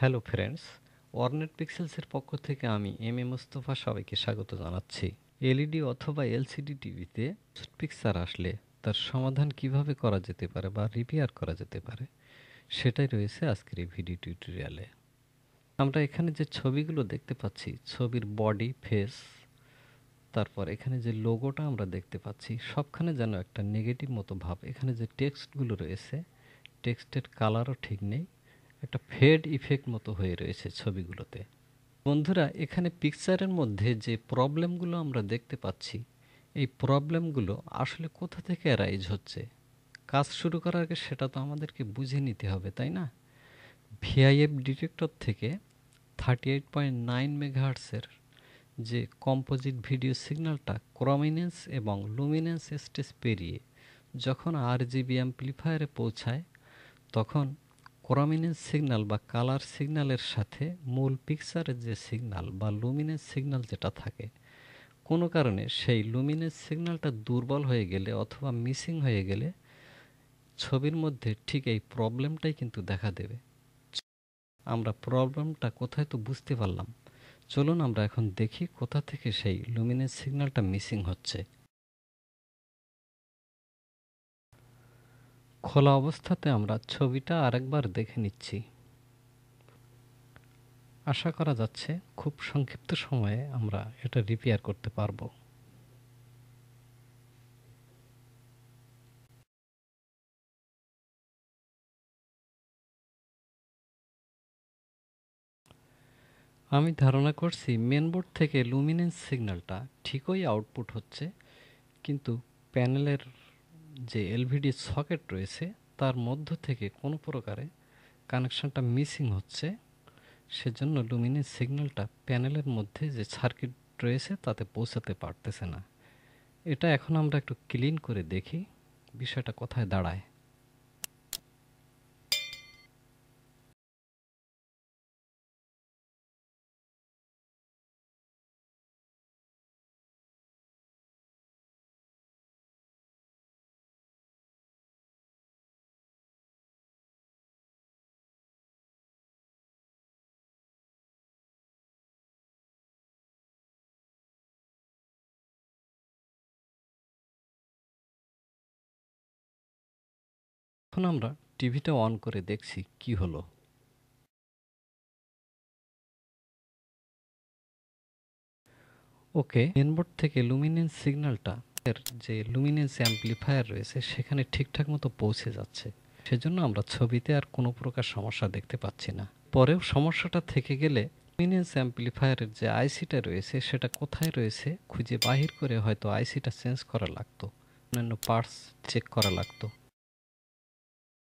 hello friends অর্নেট পিক্সেলসের পক্ষ থেকে আমি এম এ মোস্তফা সবাইকে স্বাগত জানাচ্ছি এলইডি e অথবা এলসিডি টিভিতে পিকচার আসলে তার সমাধান কিভাবে করা যেতে পারে বা রিপেয়ার করা যেতে পারে সেটাই রয়েছে আজকের এই ভিডিও টিউটোরিয়ালে আমরা এখানে যে ছবিগুলো দেখতে পাচ্ছি ছবির বডি ফেস তারপর এখানে যে লোগোটা আমরা দেখতে পাচ্ছি সবখানে যেন একটা নেগেটিভ মতো ভাব এখানে যে টেক্সটগুলো রয়েছে টেক্সটের কালারও ঠিক নেই একটা ফেড ইফেক্ট মতো হয়ে রয়েছে ছবিগুলোতে বন্ধুরা এখানে পিকচারের মধ্যে যে প্রবলেমগুলো আমরা দেখতে পাচ্ছি এই প্রবলেমগুলো আসলে কোথা থেকে অ্যারাইজ হচ্ছে কাজ শুরু করার আগে সেটা তো আমাদেরকে বুঝে নিতে হবে তাই না ভিআইএফ ডিটেক্টর থেকে থার্টি এইট পয়েন্ট নাইন মেগাহার্টসের যে কম্পোজিট ভিডিও সিগন্যালটা ক্রমিনেন্স এবং লুমিনেন্স স্টেজ পেরিয়ে যখন আর জিবি অ্যাম্প্লিফায়ারে পৌঁছায় তখন ক্রমিনেন্স সিগনাল বা কালার সিগনালের সাথে মূল পিকচারের যে সিগনাল বা লুমিনেন্স সিগনাল যেটা থাকে কোনো কারণে সেই লুমিনেন্স সিগনালটা দুর্বল হয়ে গেলে অথবা মিসিং হয়ে গেলে ছবির মধ্যে ঠিক এই প্রবলেমটাই কিন্তু দেখা দেবে আমরা প্রবলেমটা কোথায় তো বুঝতে পারলাম চলুন আমরা এখন দেখি কোথা থেকে সেই লুমিনেন্স সিগন্যালটা মিসিং হচ্ছে খোলা অবস্থাতে আমরা ছবিটা আরেকবার দেখে নিচ্ছি আশা করা যাচ্ছে খুব সংক্ষিপ্ত সময়ে আমরা এটা রিপেয়ার করতে পারবো আমি ধারণা করছি মেনবোর্ড থেকে লুমিনেন্স সিগন্যালটা ঠিকই আউটপুট হচ্ছে কিন্তু প্যানেলের যে এলভিডি সকেট রয়েছে তার মধ্য থেকে কোনো প্রকারে কানেকশনটা মিসিং হচ্ছে সেজন্য লুমিনি সিগন্যালটা প্যানেলের মধ্যে যে সার্কিট রয়েছে তাতে পৌঁছাতে পারতেছে না এটা এখন আমরা একটু ক্লিন করে দেখি বিষয়টা কোথায় দাঁড়ায় এখন আমরা টিভিটা অন করে দেখছি কি হলো ওকে মেনবোর্ড থেকে লুমিনেন্স সিগন্যালটা এর যে লুমিনেন্স অ্যাম্পলিফায়ার রয়েছে সেখানে ঠিকঠাক মতো পৌঁছে যাচ্ছে সেজন্য আমরা ছবিতে আর কোনো প্রকার সমস্যা দেখতে পাচ্ছি না পরেও সমস্যাটা থেকে গেলে লুমিনেন্স অ্যাম্পলিফায়ারের যে আইসিটা রয়েছে সেটা কোথায় রয়েছে খুঁজে বাহির করে হয়তো আইসিটা চেঞ্জ করা লাগতো অন্যান্য পার্টস চেক করা লাগতো